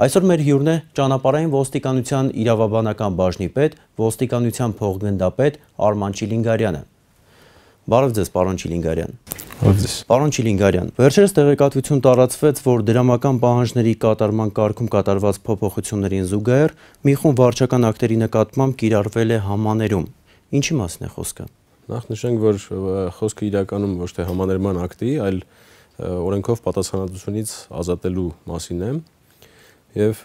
Այսօր մեր հյուրն է ճանապարհային ոստիկանության իրավաբանական բաժնի պետ, ոստիկանության փոխգնդապետ Արման Չիլինգարյանը։ Բարև ձեզ, պարոն Չիլինգարյան։ Բարև ձեզ։ Պարոն Չիլինգարյան, վերջերս տեղեկատվություն տարածվեց, որ դրամական պահանջների կատարման կարգում կատարված փոփոխություններին զուգահեռ մի խումբ վարչական ակտերի նկատմամբ կիրառվել է համաներում։ Ինչի մասն է խոսքը։ Նախ նշենք, որ խոսքը իրականում ոչ թե համաներման ակտի, այլ օրենքով պատասխանատվությունից ազատելու մասին է, եւ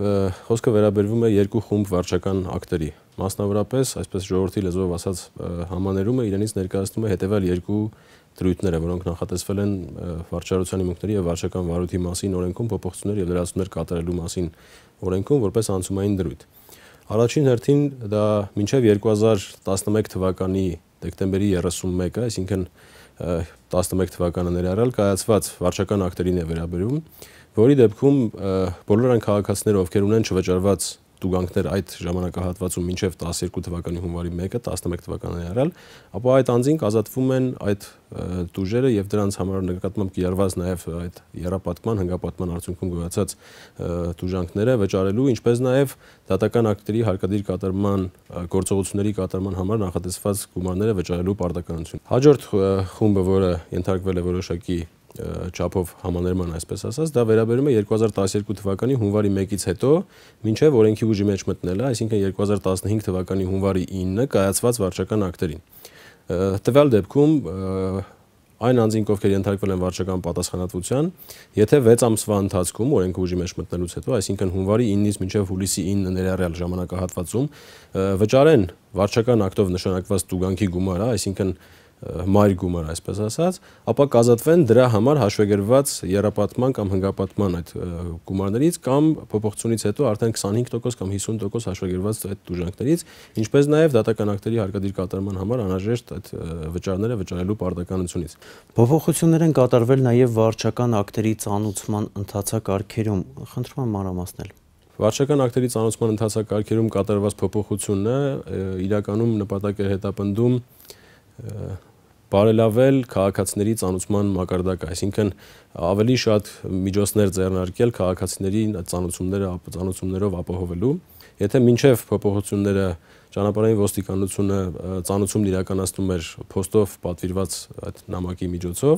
խոսքը վերաբերվում է երկու խումբ վարչական ակտերի։ Մասնավորապես, այսպես ժողովրդի լեզվով ասած համաներումը իրենից ներկայացնում է հետեւյալ երկու դրույթները, որոնք նախատեսվել են վարչարության իմունքների եւ վարչական վարույթի մասին օրենքում փոփոխություններ եւ լրացումներ կատարելու մասին օրենքում որպես անցումային դրույթ։ Առաջին հերթին դա մինչև 2011 թվականի դեկտեմբերի 31-ը, այսինքն 11 թվականը ներառյալ կայացված վարչական ակտերին է վերաբերում, որի դեպքում բոլոր այն քաղաքացիները, ովքեր ունեն չվճարված տուգանքներ այդ ժամանակահատվածում մինչև 12 թվականի հունվարի 1-ը 11 թվականի արալ, ապա այդ անձինք ազատվում են այդ դուժերը եւ դրանց համար նկատմամբ կիրառված նաեւ այդ երապատման հնգապատման արդյունքում գոյացած դուժանքները վճարելու, ինչպես նաեւ դատական ակտերի հարկադիր կատարման գործողությունների կատարման համար նախատեսված գումարները վճարելու պարտականություն։ Հաջորդ խումբը, որը ենթարկվել է որոշակի չափով համաներման, այսպես ասած, դա վերաբերում է 2012 թվականի հունվարի 1-ից հետո մինչև օրենքի ուժի մեջ մտնելը, այսինքն 2015 թվականի հունվարի 9-ը կայացված վարչական ակտերին։ Տվյալ դեպքում այն անձինք, ովքեր ենթարկվել են վարչական պատասխանատվության, եթե 6 ամսվա ընթացքում օրենքը ուժի մեջ մտնելուց հետո, այսինքն հունվարի 9-ից մինչև հուլիսի 9-ը ներառյալ ժամանակահատվածում վճարեն վարչական ակտով նշանակված տուգանքի գումարը, այսինքն մարգումը, այսպես ասած, ապա կազատվեն դրա համար հաշվեգրված երապատման կամ հնգապատման այդ գումարներից կամ փոփոխությունից հետո արդեն 25% կամ 50% հաշվեգրված այդ դուժանքներից, ինչպես նաև դատական ակտերի հարկադիր կատարման համար անհրաժեշտ այդ վճարները վճարելու բարդականությունից։ Փոփոխություններ են կատարվել նաև վարչական ակտերի ծանուցման ընթացակարգերում։ Խնդրում եմ մանրամասնել։ Վարչական ակտերի ծանոցման ընթացակարգերում կատարված փոփոխությունը իրականում նպատակ է հետապնդում բարելավել քաղաքացիների ծանուցման մակարդակը, այսինքն ավելի շատ միջոցներ ձեռնարկել քաղաքացիների ծանուցումները ծանուցումներով ապահովելու։ Եթե մինչև փոփոխությունները ճանապարհային ոստիկանությունը ծանուցումն իրականացնում էր փոստով պատվիրված այդ նամակի միջոցով,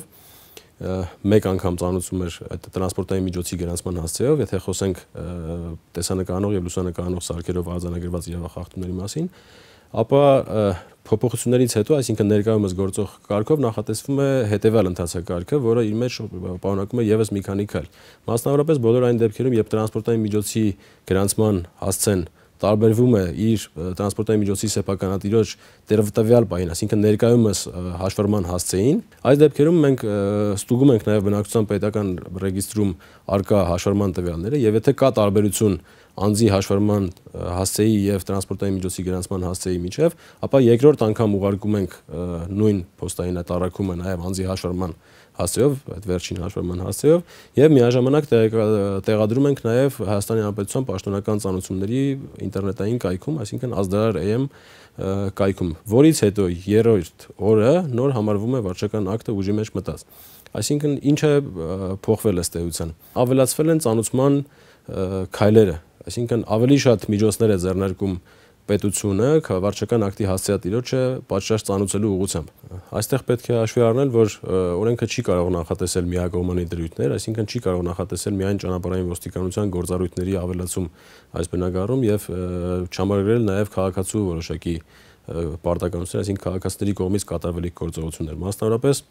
մեկ անգամ ծանուցում էր այդ տրանսպորտային միջոցի գրանցման հասցեով, եթե խոսենք տեսանկանող եւ լուսանկարող սարքերով արձանագրված իրավախախտումների մասին, ապա փոփոխություններից հետո, այսինքն ներկայումս գործող կարգով նախատեսվում է հետևյալ ընթացակարգը, որը իր մեջ պարունակում է եւս մի քանի քայլ։ Մասնավորապես բոլոր այն դեպքերում, երբ տրանսպորտային միջոցի գրանցման հասցեն տարբերվում է իր տրանսպորտային միջոցի սեփականատիրոջ տերվտվյալ պահին, այսինքն ներկայումս հաշվառման հասցեին, այս դեպքերում մենք ստուգում ենք նաև բնակչության պետական ռեգիստրում արկա հաշվառման տվյալները եւ եթե կա տարբերություն անձի հաշվարման հասցեի եւ տրանսպորտային միջոցի գրանցման հասցեի միջև, ապա երկրորդ անգամ ուղարկում ենք նույն փոստային այդ առաքումը նաեւ անձի հաշվարման հասցեով, այդ վերջին հաշվարման հասցեով եւ միաժամանակ տեղադրում ենք նաեւ Հայաստանի Հանրապետության պաշտոնական ծանոթությունների ինտերնետային կայքում, այսինքն azdrar.am կայքում, որից հետո երրորդ օրը նոր համարվում է վարչական ակտը ուժի մեջ մտած։ Այսինքն ինչը փոխվել է ստեյության։ Ավելացվել են ծանոթման քայլերը, Այսինքն ավելի շատ միջոցներ է ձեռնարկում պետությունը վարչական ակտի հասցեատիրոջը պատշաճ ծանուցելու ուղղությամբ։ Այստեղ պետք է հաշվի առնել, որ օրենքը չի կարող նախատեսել միակողմանի դրույթներ, այսինքն չի կարող նախատեսել միայն ճանապարհային ոստիկանության գործառույթների ավելացում այս բնակարանում եւ չամարագրել նաեւ քաղաքացու որոշակի պարտականություններ, այսինքն քաղաքացիների կողմից կատարվելիք գործողություններ։ Մասնավորապես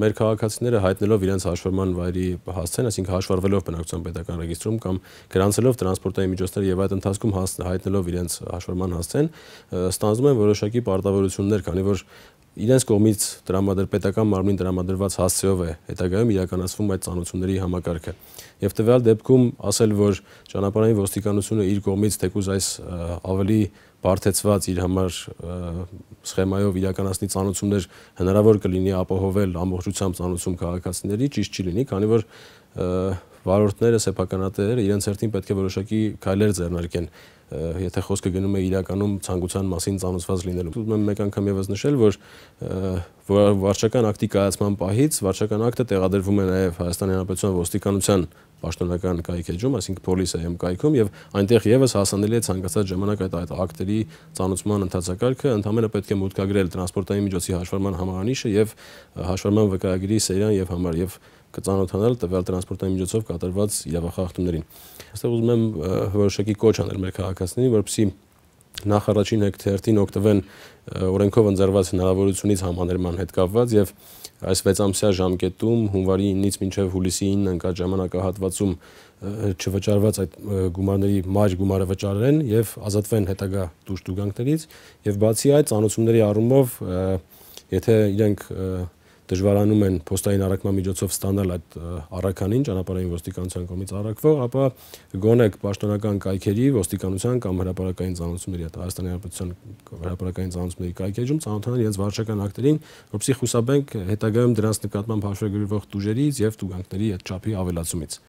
մեր քաղաքացիները հայտնելով իրենց հաշվառման վայրի հասցեն, այսինքն հաշվառվելով բնակության պետական ռեգիստրում կամ գրանցելով տրանսպորտային միջոցներ եւ այդ ընթացքում հայտնելով իրենց հաշվառման հասցեն, ստանձնում են որոշակի պարտավորություններ, քանի որ իրենց կողմից դրամադրել պետական մարմնին դրամադրված հասցեով է հետագայում իրականացվում այդ ծանոթությունների համակարգը։ Եվ տվյալ դեպքում ասել, որ ճանապարհային ոստիկանությունը իր կողմից թեկուզ այս ավելի բարթեցված իր համար սխեմայով իրականացնի ծանուցումներ հնարավոր կլինի ապահովել ամբողջությամբ ծանուցում քաղաքացիների, ճիշտ չի լինի, քանի որ վարորդները, սեփականատերերը իրենց հերթին պետք է որոշակի քայլեր ձեռնարկեն, եթե խոսքը գնում է իրականում ցանկության մասին ծանոթված լինելու։ Ուզում եմ մեկ անգամ եւս նշել, որ վարչական ակտի կայացման պահից վարչական ակտը տեղադրվում է նաեւ Հայաստանի Հանրապետության ոստիկանության պաշտոնական կայք էջում, այսինքն Police.am կայքում եւ այնտեղ եւս հասանելի է ցանկացած ժամանակ այդ այդ ակտերի ծանոթման ընթացակարգը, ընդհանրապես պետք է մուտքագրել տրանսպորտային միջոցի հաշվառման համարանիշը եւ հաշվառման վկայագրի սերիան եւ համար եւ և կծանոթանալ տվյալ տրանսպորտային միջոցով կատարված իրավախախտումներին։ Այստեղ ուզում եմ որոշակի կոչ անել մեր քաղաքացիներին, որպեսզի նախ առաջին հեկտերին օգտվեն օրենքով ընձեռված հնարավորությունից համաներման հետ կապված եւ այս 6 ամսյա ժամկետում հունվարի 9-ից մինչև հուլիսի 9-ն ընկած ժամանակահատվածում չվճարված այդ գումարների մայր գումարը վճարեն եւ ազատվեն հետագա դուշ դուգանքներից եւ բացի այդ ծանոցումների առումով եթե իրենք դժվարանում են post-ային առաքմամիջոցով ստանալ այդ առականին ճանապարհային ոստիկանության կողմից առաքվող, ապա գոնե պաշտոնական կայքերի ոստիկանության կամ հրապարակային ծանոթությունների հետ Հայաստանի Հանրապետության հրապարակային ծանոթությունների կայքերում ծանոթանալ իրենց վարչական ակտերին, որպեսզի խուսափենք հետագայում դրանց նկատմամբ հաշվի գրվող դուժերից եւ տուգանքների այդ չափի ավելացումից։